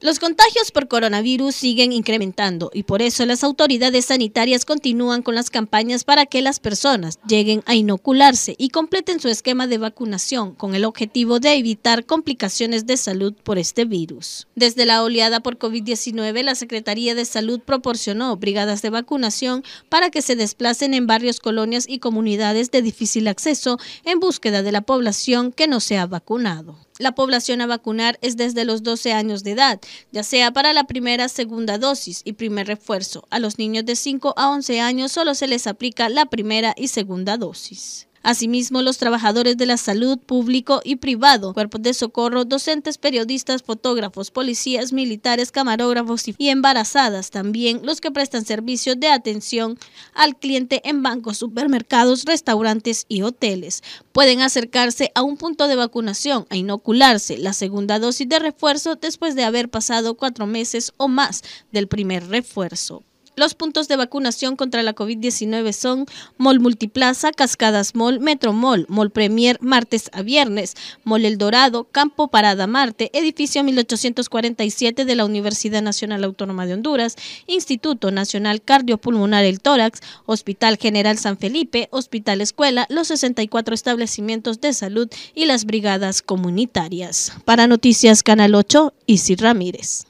Los contagios por coronavirus siguen incrementando y por eso las autoridades sanitarias continúan con las campañas para que las personas lleguen a inocularse y completen su esquema de vacunación con el objetivo de evitar complicaciones de salud por este virus. Desde la oleada por COVID-19, la Secretaría de Salud proporcionó brigadas de vacunación para que se desplacen en barrios, colonias y comunidades de difícil acceso en búsqueda de la población que no se ha vacunado. La población a vacunar es desde los 12 años de edad ya sea para la primera, segunda dosis y primer refuerzo. A los niños de 5 a 11 años solo se les aplica la primera y segunda dosis. Asimismo, los trabajadores de la salud, público y privado, cuerpos de socorro, docentes, periodistas, fotógrafos, policías, militares, camarógrafos y embarazadas, también los que prestan servicios de atención al cliente en bancos, supermercados, restaurantes y hoteles, pueden acercarse a un punto de vacunación a e inocularse la segunda dosis de refuerzo después de haber pasado cuatro meses o más del primer refuerzo. Los puntos de vacunación contra la COVID-19 son Mall Multiplaza, Cascadas Mall, Metro Mall, Mall Premier martes a viernes, Mall El Dorado, Campo Parada Marte, Edificio 1847 de la Universidad Nacional Autónoma de Honduras, Instituto Nacional Cardiopulmonar El Tórax, Hospital General San Felipe, Hospital Escuela, los 64 establecimientos de salud y las brigadas comunitarias. Para Noticias Canal 8, Isir Ramírez.